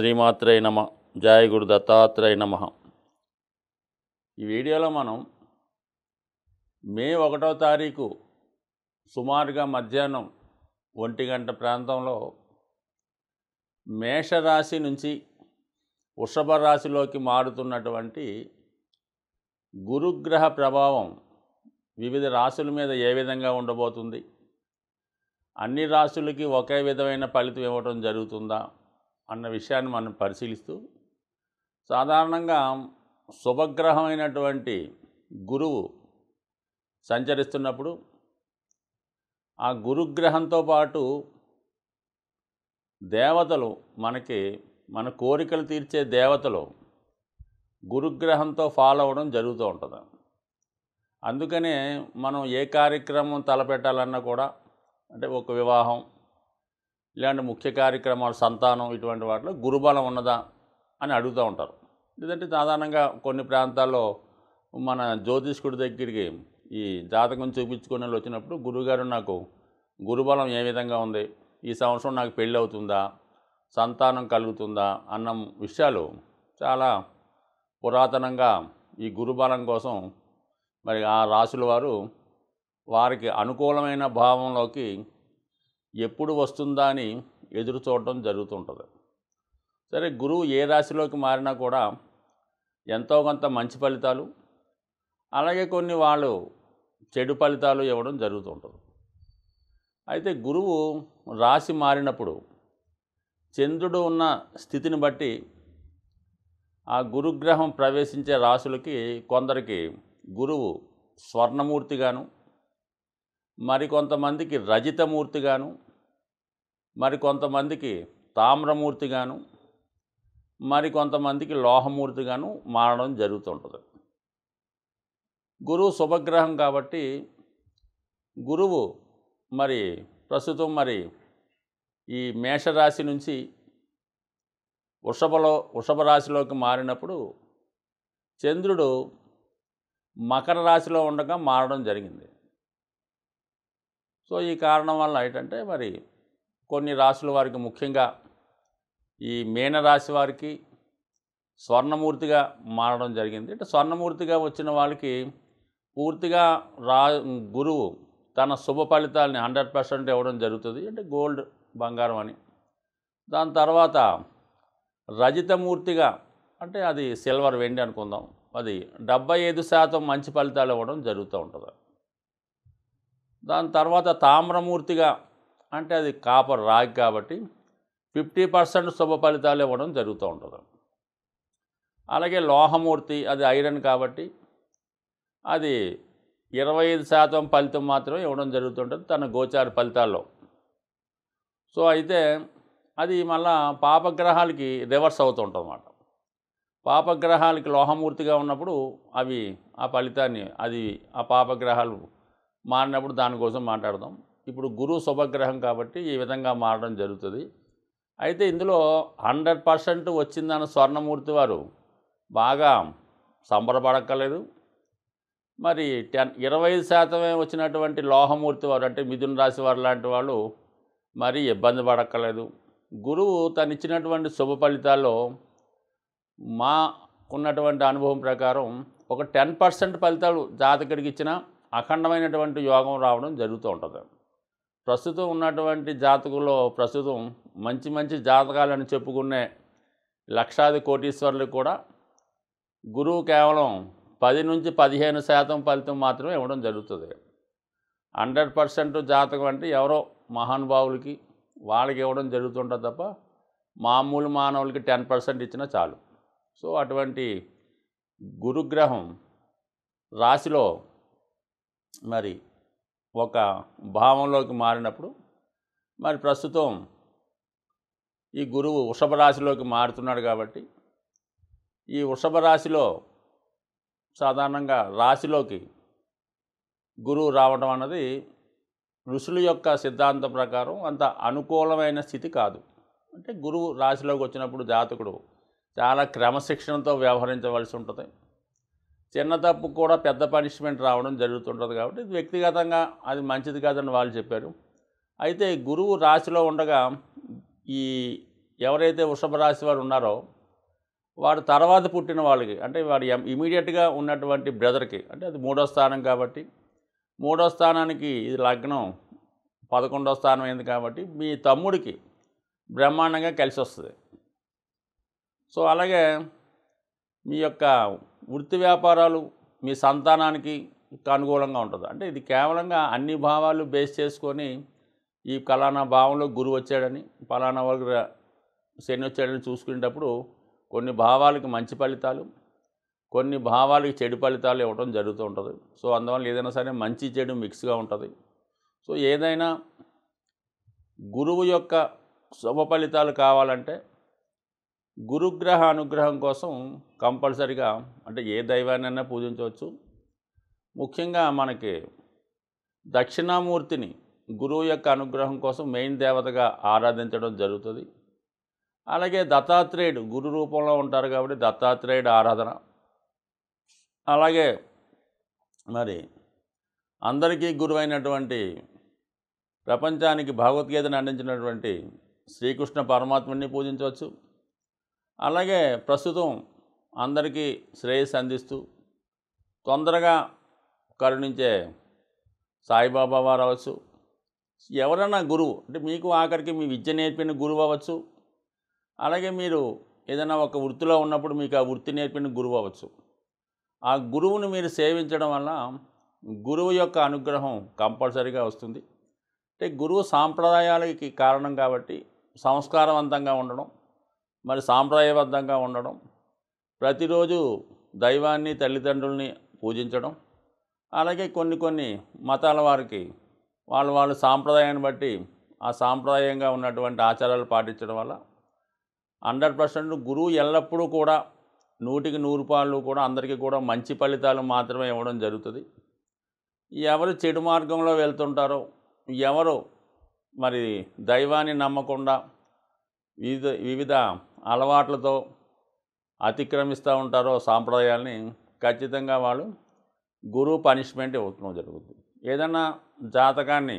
శ్రీమాత్రయ నమ జాయ గురు దత్తాత్రేయ నమ ఈ వీడియోలో మనం మే ఒకటో తారీఖు సుమారుగా మధ్యాహ్నం ఒంటి గంట ప్రాంతంలో మేషరాశి నుంచి వృషభ రాశిలోకి మారుతున్నటువంటి గురుగ్రహ ప్రభావం వివిధ రాశుల మీద ఏ విధంగా ఉండబోతుంది అన్ని రాశులకి ఒకే విధమైన ఫలితం ఇవ్వటం జరుగుతుందా అన్న విషయాన్ని మనం పరిశీలిస్తూ సాధారణంగా శుభగ్రహమైనటువంటి గురువు సంచరిస్తున్నప్పుడు ఆ గురుగ్రహంతో పాటు దేవతలు మనకి మన కోరికలు తీర్చే దేవతలు గురుగ్రహంతో ఫాలో అవ్వడం జరుగుతూ ఉంటుంది అందుకనే మనం ఏ కార్యక్రమం తలపెట్టాలన్నా కూడా అంటే ఒక వివాహం ఇలాంటి ముఖ్య కార్యక్రమాలు సంతానం ఇటువంటి వాటిలో గురుబలం ఉన్నదా అని అడుగుతూ ఉంటారు లేదంటే సాధారణంగా కొన్ని ప్రాంతాల్లో మన జ్యోతిష్కుడి దగ్గరికి ఈ జాతకం చూపించుకునే వచ్చినప్పుడు గురువుగారు నాకు గురుబలం ఏ విధంగా ఉంది ఈ సంవత్సరం నాకు పెళ్ళి అవుతుందా సంతానం కలుగుతుందా అన్న విషయాలు చాలా పురాతనంగా ఈ గురుబలం కోసం మరి ఆ రాసుల వారు వారికి అనుకూలమైన భావంలోకి ఎప్పుడు వస్తుందా అని ఎదురు చూడటం జరుగుతుంటుంది సరే గురువు ఏ రాశిలోకి మారినా కూడా ఎంతో కొంత మంచి ఫలితాలు అలాగే కొన్ని వాళ్ళు చెడు ఫలితాలు ఇవ్వడం జరుగుతుంటుంది అయితే గురువు రాశి మారినప్పుడు చంద్రుడు ఉన్న స్థితిని బట్టి ఆ గురుగ్రహం ప్రవేశించే రాశులకి కొందరికి గురువు స్వర్ణమూర్తిగాను మరికొంతమందికి రజితమూర్తిగాను మరికొంతమందికి తామ్రమూర్తిగాను మరికొంతమందికి లోహమూర్తిగాను మారడం జరుగుతుంటుంది గురువు శుభగ్రహం కాబట్టి గురువు మరి ప్రస్తుతం మరి ఈ మేషరాశి నుంచి వృషభలో వృషభ రాశిలోకి మారినప్పుడు చంద్రుడు మకర రాశిలో ఉండగా మారడం జరిగింది సో ఈ కారణం వల్ల ఏంటంటే మరి కొన్ని రాశుల వారికి ముఖ్యంగా ఈ రాశి వారికి స్వర్ణమూర్తిగా మారడం జరిగింది అంటే స్వర్ణమూర్తిగా వచ్చిన వాళ్ళకి పూర్తిగా రా గురువు తన శుభ ఫలితాలని హండ్రెడ్ పర్సెంట్ ఇవ్వడం జరుగుతుంది అంటే గోల్డ్ బంగారం అని దాని తర్వాత రజితమూర్తిగా అంటే అది సిల్వర్ వెండి అనుకుందాం అది డెబ్బై ఐదు శాతం మంచి ఫలితాలు ఇవ్వడం జరుగుతూ ఉంటుంది దాని తర్వాత తామ్రమూర్తిగా అంటే అది కాపర్ రాగి కాబట్టి ఫిఫ్టీ పర్సెంట్ శుభ ఫలితాలు ఇవ్వడం జరుగుతూ ఉంటుంది అలాగే లోహమూర్తి అది ఐరన్ కాబట్టి అది ఇరవై ఐదు శాతం ఫలితం మాత్రమే ఇవ్వడం జరుగుతుంటుంది తన గోచార ఫలితాల్లో సో అయితే అది మళ్ళా పాపగ్రహాలకి రివర్స్ అవుతుంటుంది అన్నమాట పాపగ్రహాలకి లోహమూర్తిగా ఉన్నప్పుడు అవి ఆ ఫలితాన్ని అది ఆ పాపగ్రహాలు మారినప్పుడు దానికోసం మాట్లాడదాం ఇప్పుడు గురువు శుభగ్రహం కాబట్టి ఈ విధంగా మారడం జరుగుతుంది అయితే ఇందులో హండ్రెడ్ పర్సెంట్ వచ్చిందన్న స్వర్ణమూర్తి వారు బాగా సంబరపడక్కలేదు మరి టెన్ ఇరవై ఐదు శాతమే వచ్చినటువంటి లోహమూర్తి వారు అంటే మిథున రాశి వారు లాంటి వాళ్ళు మరీ ఇబ్బంది పడక్కలేదు గురువు తను ఇచ్చినటువంటి శుభ ఫలితాల్లో మా ఉన్నటువంటి అనుభవం ప్రకారం ఒక టెన్ పర్సెంట్ ఫలితాలు జాతకుడికి ఇచ్చినా అఖండమైనటువంటి యోగం రావడం జరుగుతూ ఉంటుంది ప్రస్తుతం ఉన్నటువంటి జాతకులో ప్రస్తుతం మంచి మంచి జాతకాలని చెప్పుకునే లక్షాది కోటీశ్వరులకు కూడా గురువు కేవలం పది నుంచి పదిహేను శాతం ఫలితం మాత్రమే ఇవ్వడం జరుగుతుంది హండ్రెడ్ పర్సెంట్ జాతకం అంటే ఎవరో మహానుభావులకి వాళ్ళకి ఇవ్వడం జరుగుతుంటుంది తప్ప మామూలు మానవులకి టెన్ పర్సెంట్ ఇచ్చినా చాలు సో అటువంటి గురుగ్రహం రాశిలో మరి ఒక భావంలోకి మారినప్పుడు మరి ప్రస్తుతం ఈ గురువు వృషభ రాశిలోకి మారుతున్నాడు కాబట్టి ఈ వృషభ రాశిలో సాధారణంగా రాశిలోకి గురువు రావడం అన్నది ఋషుల యొక్క సిద్ధాంతం ప్రకారం అంత అనుకూలమైన స్థితి కాదు అంటే గురువు రాశిలోకి వచ్చినప్పుడు జాతకుడు చాలా క్రమశిక్షణతో వ్యవహరించవలసి ఉంటుంది చిన్న తప్పు కూడా పెద్ద పనిష్మెంట్ రావడం జరుగుతుంటుంది కాబట్టి వ్యక్తిగతంగా అది మంచిది కాదని వాళ్ళు చెప్పారు అయితే గురువు రాశిలో ఉండగా ఈ ఎవరైతే వృషభ రాశి వారు ఉన్నారో వాడు తర్వాత పుట్టిన వాళ్ళకి అంటే వాడు ఇమీడియట్గా ఉన్నటువంటి బ్రదర్కి అంటే అది మూడో స్థానం కాబట్టి మూడో స్థానానికి ఇది లగ్నం పదకొండో స్థానం అయింది కాబట్టి మీ తమ్ముడికి బ్రహ్మాండంగా కలిసి వస్తుంది సో అలాగే మీ యొక్క వృత్తి వ్యాపారాలు మీ సంతానానికి అనుకూలంగా ఉంటుంది అంటే ఇది కేవలంగా అన్ని భావాలు బేస్ చేసుకొని ఈ ఫలానా భావంలో గురువు వచ్చాడని ఫలానా వర్గ శని వచ్చాడని చూసుకునేటప్పుడు కొన్ని భావాలకి మంచి ఫలితాలు కొన్ని భావాలకి చెడు ఫలితాలు ఇవ్వడం జరుగుతూ ఉంటుంది సో అందువల్ల ఏదైనా సరే మంచి చెడు మిక్స్గా ఉంటుంది సో ఏదైనా గురువు యొక్క శుభ ఫలితాలు కావాలంటే గురుగ్రహ అనుగ్రహం కోసం కంపల్సరిగా అంటే ఏ దైవాన్నైనా పూజించవచ్చు ముఖ్యంగా మనకి దక్షిణామూర్తిని గురువు యొక్క అనుగ్రహం కోసం మెయిన్ దేవతగా ఆరాధించడం జరుగుతుంది అలాగే దత్తాత్రేయుడు గురు రూపంలో ఉంటారు కాబట్టి దత్తాత్రేయుడు ఆరాధన అలాగే మరి అందరికీ గురువైనటువంటి ప్రపంచానికి భగవద్గీతను అందించినటువంటి శ్రీకృష్ణ పరమాత్మని పూజించవచ్చు అలాగే ప్రస్తుతం అందరికీ శ్రేయస్సు అందిస్తూ తొందరగా కరుణించే సాయిబాబా వారు అవచ్చు ఎవరైనా గురువు అంటే మీకు ఆఖరికి మీ విద్య నేర్పిన గురువు అవ్వచ్చు అలాగే మీరు ఏదైనా ఒక వృత్తిలో ఉన్నప్పుడు మీకు ఆ వృత్తి నేర్పిన గురువు అవ్వచ్చు ఆ గురువుని మీరు సేవించడం వల్ల గురువు యొక్క అనుగ్రహం కంపల్సరీగా వస్తుంది అంటే గురువు సాంప్రదాయాలకి కారణం కాబట్టి సంస్కారవంతంగా ఉండడం మరి సాంప్రదాయబద్ధంగా ఉండడం ప్రతిరోజు దైవాన్ని తల్లిదండ్రుల్ని పూజించడం అలాగే కొన్ని కొన్ని మతాల వారికి వాళ్ళు వాళ్ళ సాంప్రదాయాన్ని బట్టి ఆ సాంప్రదాయంగా ఉన్నటువంటి ఆచారాలు పాటించడం వల్ల హండ్రెడ్ పర్సెంట్ గురువు ఎల్లప్పుడూ కూడా నూటికి నూరు పాలు కూడా అందరికీ కూడా మంచి ఫలితాలు మాత్రమే ఇవ్వడం జరుగుతుంది ఎవరు చెడు మార్గంలో వెళ్తుంటారో ఎవరు మరి దైవాన్ని నమ్మకుండా వివిధ వివిధ అలవాట్లతో అతిక్రమిస్తూ ఉంటారో సాంప్రదాయాల్ని ఖచ్చితంగా వాళ్ళు గురువు పనిష్మెంట్ ఇవ్వడం జరుగుతుంది ఏదన్నా జాతకాన్ని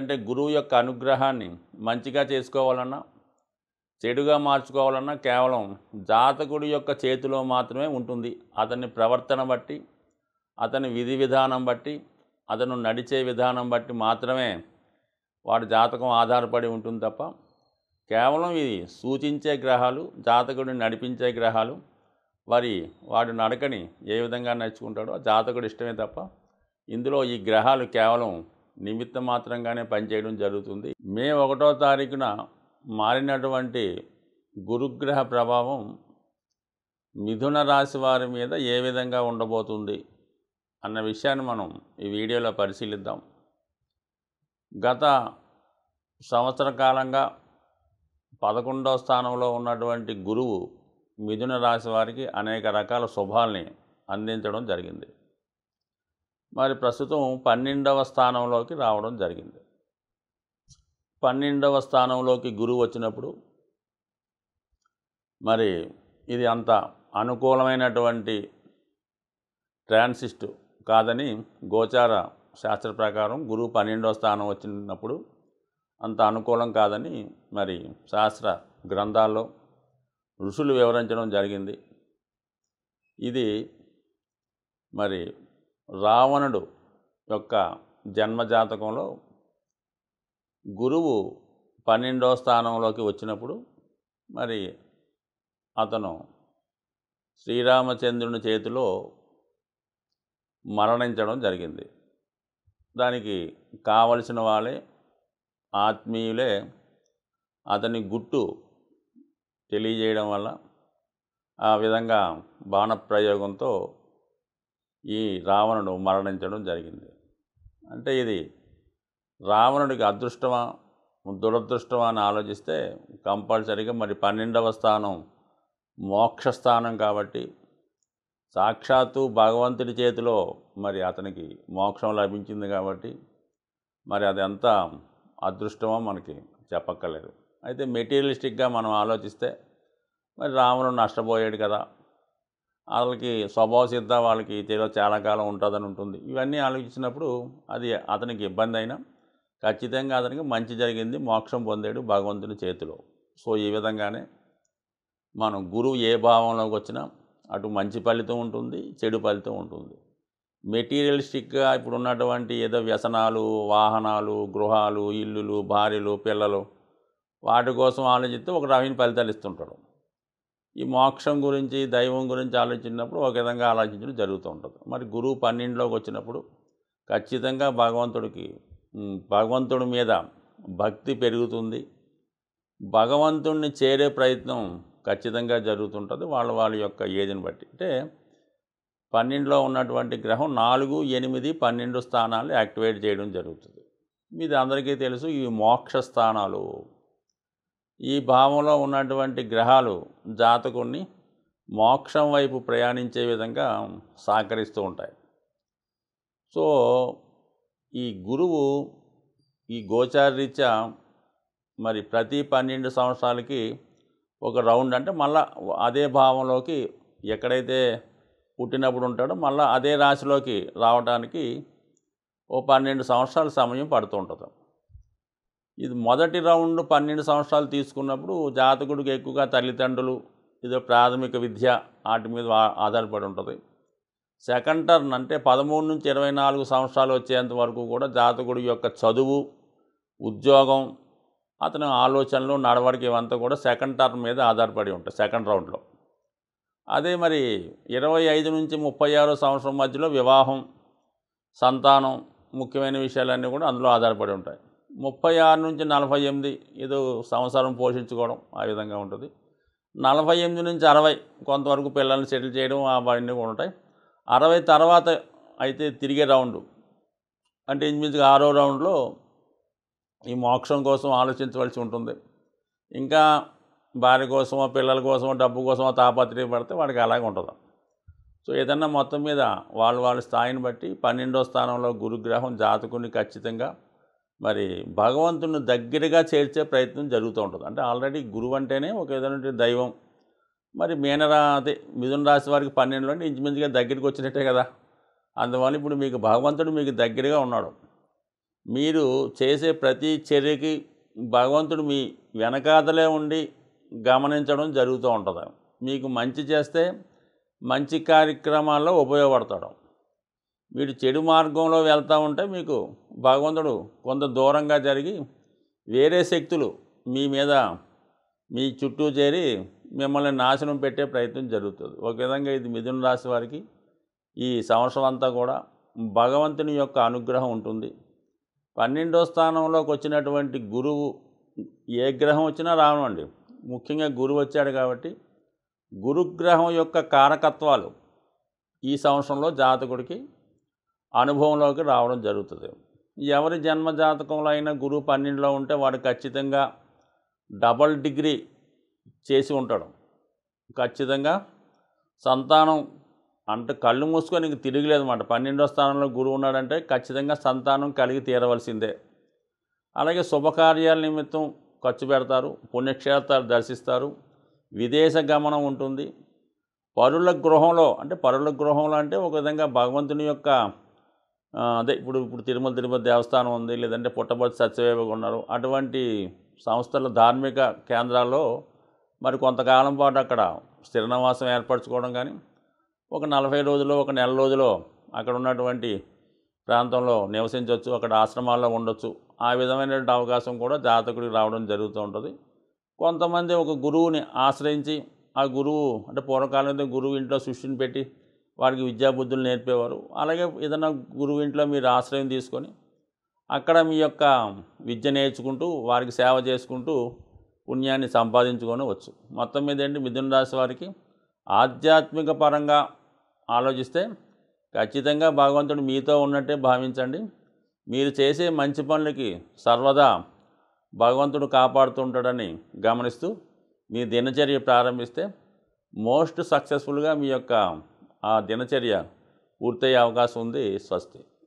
అంటే గురువు యొక్క అనుగ్రహాన్ని మంచిగా చేసుకోవాలన్నా చెడుగా మార్చుకోవాలన్నా కేవలం జాతకుడి యొక్క చేతిలో మాత్రమే ఉంటుంది అతని ప్రవర్తన బట్టి అతని విధి విధానం బట్టి అతను నడిచే విధానం బట్టి మాత్రమే వాడి జాతకం ఆధారపడి ఉంటుంది తప్ప కేవలం ఇది సూచించే గ్రహాలు జాతకుడిని నడిపించే గ్రహాలు వారి వాడు నడకని ఏ విధంగా నడుచుకుంటాడో జాతకుడు ఇష్టమే తప్ప ఇందులో ఈ గ్రహాలు కేవలం నిమిత్త మాత్రంగానే పనిచేయడం జరుగుతుంది మే ఒకటో తారీఖున మారినటువంటి గురుగ్రహ ప్రభావం మిథున రాశి వారి మీద ఏ విధంగా ఉండబోతుంది అన్న విషయాన్ని మనం ఈ వీడియోలో పరిశీలిద్దాం గత సంవత్సర కాలంగా పదకొండో స్థానంలో ఉన్నటువంటి గురువు మిథున రాశి వారికి అనేక రకాల శుభాల్ని అందించడం జరిగింది మరి ప్రస్తుతం పన్నెండవ స్థానంలోకి రావడం జరిగింది పన్నెండవ స్థానంలోకి గురువు వచ్చినప్పుడు మరి ఇది అంత అనుకూలమైనటువంటి ట్రాన్సిస్ట్ కాదని గోచార శాస్త్ర ప్రకారం గురువు పన్నెండవ స్థానం వచ్చినప్పుడు అంత అనుకూలం కాదని మరి శాస్త్ర గ్రంథాల్లో ఋషులు వివరించడం జరిగింది ఇది మరి రావణుడు యొక్క జన్మజాతకంలో గురువు పన్నెండో స్థానంలోకి వచ్చినప్పుడు మరి అతను శ్రీరామచంద్రుని చేతిలో మరణించడం జరిగింది దానికి కావలసిన వాళ్ళే ఆత్మీయులే అతని గుట్టు తెలియజేయడం వల్ల ఆ విధంగా బాణప్రయోగంతో ఈ రావణుడు మరణించడం జరిగింది అంటే ఇది రావణుడికి అదృష్టమా దురదృష్టమా అని ఆలోచిస్తే కంపల్సరీగా మరి పన్నెండవ స్థానం మోక్షస్థానం కాబట్టి సాక్షాత్తు భగవంతుడి చేతిలో మరి అతనికి మోక్షం లభించింది కాబట్టి మరి అదంతా అదృష్టమో మనకి చెప్పక్కర్లేదు అయితే మెటీరియలిస్టిక్గా మనం ఆలోచిస్తే మరి రావణుడు నష్టపోయాడు కదా వాళ్ళకి స్వభావ సిద్ధ వాళ్ళకి ఏదో చాలా కాలం ఉంటుందని ఉంటుంది ఇవన్నీ ఆలోచించినప్పుడు అది అతనికి ఇబ్బంది అయినా ఖచ్చితంగా అతనికి మంచి జరిగింది మోక్షం పొందాడు భగవంతుని చేతిలో సో ఈ విధంగానే మనం గురువు ఏ భావంలోకి వచ్చినా అటు మంచి ఫలితం ఉంటుంది చెడు ఫలితం ఉంటుంది మెటీరియలిస్టిక్గా ఇప్పుడు ఉన్నటువంటి ఏదో వ్యసనాలు వాహనాలు గృహాలు ఇల్లులు భార్యలు పిల్లలు వాటి కోసం ఆలోచిస్తే ఒక రకమైన ఫలితాలు ఇస్తుంటాడు ఈ మోక్షం గురించి దైవం గురించి ఆలోచించినప్పుడు ఒక విధంగా ఆలోచించడం జరుగుతూ ఉంటుంది మరి గురువు పన్నెండులోకి వచ్చినప్పుడు ఖచ్చితంగా భగవంతుడికి భగవంతుడి మీద భక్తి పెరుగుతుంది భగవంతుడిని చేరే ప్రయత్నం ఖచ్చితంగా జరుగుతుంటుంది వాళ్ళ వాళ్ళ యొక్క ఏజ్ని బట్టి అంటే పన్నెండులో ఉన్నటువంటి గ్రహం నాలుగు ఎనిమిది పన్నెండు స్థానాలు యాక్టివేట్ చేయడం జరుగుతుంది మీద అందరికీ తెలుసు ఈ మోక్ష స్థానాలు ఈ భావంలో ఉన్నటువంటి గ్రహాలు జాతకుణ్ణి మోక్షం వైపు ప్రయాణించే విధంగా సహకరిస్తూ ఉంటాయి సో ఈ గురువు ఈ గోచారరీత్యా మరి ప్రతి పన్నెండు సంవత్సరాలకి ఒక రౌండ్ అంటే మళ్ళా అదే భావంలోకి ఎక్కడైతే పుట్టినప్పుడు ఉంటాడు మళ్ళీ అదే రాశిలోకి రావడానికి ఓ పన్నెండు సంవత్సరాల సమయం పడుతుంటుంది ఇది మొదటి రౌండ్ పన్నెండు సంవత్సరాలు తీసుకున్నప్పుడు జాతకుడికి ఎక్కువగా తల్లిదండ్రులు ఇదో ప్రాథమిక విద్య వాటి మీద ఆధారపడి ఉంటుంది సెకండ్ టర్న్ అంటే పదమూడు నుంచి ఇరవై నాలుగు సంవత్సరాలు వచ్చేంత వరకు కూడా జాతకుడి యొక్క చదువు ఉద్యోగం అతని ఆలోచనలు నడవడికి ఇవంతా కూడా సెకండ్ టర్న్ మీద ఆధారపడి ఉంటాయి సెకండ్ రౌండ్లో అదే మరి ఇరవై ఐదు నుంచి ముప్పై ఆరు సంవత్సరం మధ్యలో వివాహం సంతానం ముఖ్యమైన విషయాలన్నీ కూడా అందులో ఆధారపడి ఉంటాయి ముప్పై ఆరు నుంచి నలభై ఎనిమిది ఏదో సంవత్సరం పోషించుకోవడం ఆ విధంగా ఉంటుంది నలభై ఎనిమిది నుంచి అరవై కొంతవరకు పిల్లల్ని సెటిల్ చేయడం అవన్నీ కూడా ఉంటాయి అరవై తర్వాత అయితే తిరిగే రౌండ్ అంటే ఇంచుమించుగా ఆరో రౌండ్లో ఈ మోక్షం కోసం ఆలోచించవలసి ఉంటుంది ఇంకా భార్య కోసమో పిల్లల కోసమో డబ్బు కోసమో తాపత్రయపడితే వాడికి అలాగే ఉంటుంది సో ఏదన్నా మొత్తం మీద వాళ్ళు వాళ్ళ స్థాయిని బట్టి పన్నెండో స్థానంలో గురుగ్రహం జాతకుని ఖచ్చితంగా మరి భగవంతుని దగ్గరగా చేర్చే ప్రయత్నం జరుగుతూ ఉంటుంది అంటే ఆల్రెడీ గురువు అంటేనే ఒక ఏదైనా దైవం మరి మీనరా అదే మిథున రాశి వారికి పన్నెండులో అంటే ఇంచుమించుగా దగ్గరికి వచ్చినట్టే కదా అందువల్ల ఇప్పుడు మీకు భగవంతుడు మీకు దగ్గరగా ఉన్నాడు మీరు చేసే ప్రతి చర్యకి భగవంతుడు మీ వెనకాదలే ఉండి గమనించడం జరుగుతూ ఉంటుంది మీకు మంచి చేస్తే మంచి కార్యక్రమాల్లో ఉపయోగపడతాడు వీడు చెడు మార్గంలో వెళ్తూ ఉంటే మీకు భగవంతుడు కొంత దూరంగా జరిగి వేరే శక్తులు మీ మీద మీ చుట్టూ చేరి మిమ్మల్ని నాశనం పెట్టే ప్రయత్నం జరుగుతుంది ఒక విధంగా ఇది మిథున రాశి వారికి ఈ సంవత్సరం అంతా కూడా భగవంతుని యొక్క అనుగ్రహం ఉంటుంది పన్నెండో స్థానంలోకి వచ్చినటువంటి గురువు ఏ గ్రహం వచ్చినా రావనండి ముఖ్యంగా గురువు వచ్చాడు కాబట్టి గురుగ్రహం యొక్క కారకత్వాలు ఈ సంవత్సరంలో జాతకుడికి అనుభవంలోకి రావడం జరుగుతుంది ఎవరి జన్మ జాతకంలో అయినా గురువు పన్నెండులో ఉంటే వాడు ఖచ్చితంగా డబల్ డిగ్రీ చేసి ఉంటాడు ఖచ్చితంగా సంతానం అంటే కళ్ళు మూసుకొని ఇంక తిరిగిలేదు అనమాట పన్నెండో స్థానంలో గురువు ఉన్నాడంటే ఖచ్చితంగా సంతానం కలిగి తీరవలసిందే అలాగే శుభకార్యాల నిమిత్తం ఖర్చు పెడతారు పుణ్యక్షేత్రాలు దర్శిస్తారు విదేశ గమనం ఉంటుంది పరుల గృహంలో అంటే పరుల గృహంలో అంటే ఒక విధంగా భగవంతుని యొక్క అదే ఇప్పుడు ఇప్పుడు తిరుమల తిరుమల దేవస్థానం ఉంది లేదంటే పుట్టపర్తి సత్యవేవ ఉన్నారు అటువంటి సంస్థల ధార్మిక కేంద్రాల్లో మరి కొంతకాలం పాటు అక్కడ స్థిరనివాసం ఏర్పరచుకోవడం కానీ ఒక నలభై రోజులు ఒక నెల రోజులో అక్కడ ఉన్నటువంటి ప్రాంతంలో నివసించవచ్చు అక్కడ ఆశ్రమాల్లో ఉండొచ్చు ఆ విధమైనటువంటి అవకాశం కూడా జాతకుడికి రావడం జరుగుతూ ఉంటుంది కొంతమంది ఒక గురువుని ఆశ్రయించి ఆ గురువు అంటే పూర్వకాలంలో గురువు ఇంట్లో సృష్టిని పెట్టి వారికి విద్యాబుద్ధులు నేర్పేవారు అలాగే ఏదైనా గురువు ఇంట్లో మీరు ఆశ్రయం తీసుకొని అక్కడ మీ యొక్క విద్య నేర్చుకుంటూ వారికి సేవ చేసుకుంటూ పుణ్యాన్ని సంపాదించుకొని వచ్చు మొత్తం మీద ఏంటి మిథున రాశి వారికి ఆధ్యాత్మిక పరంగా ఆలోచిస్తే ఖచ్చితంగా భగవంతుడు మీతో ఉన్నట్టే భావించండి మీరు చేసే మంచి పనులకి సర్వదా భగవంతుడు కాపాడుతుంటాడని గమనిస్తూ మీ దినచర్య ప్రారంభిస్తే మోస్ట్ సక్సెస్ఫుల్గా మీ యొక్క ఆ దినచర్య పూర్తయ్యే అవకాశం ఉంది స్వస్తి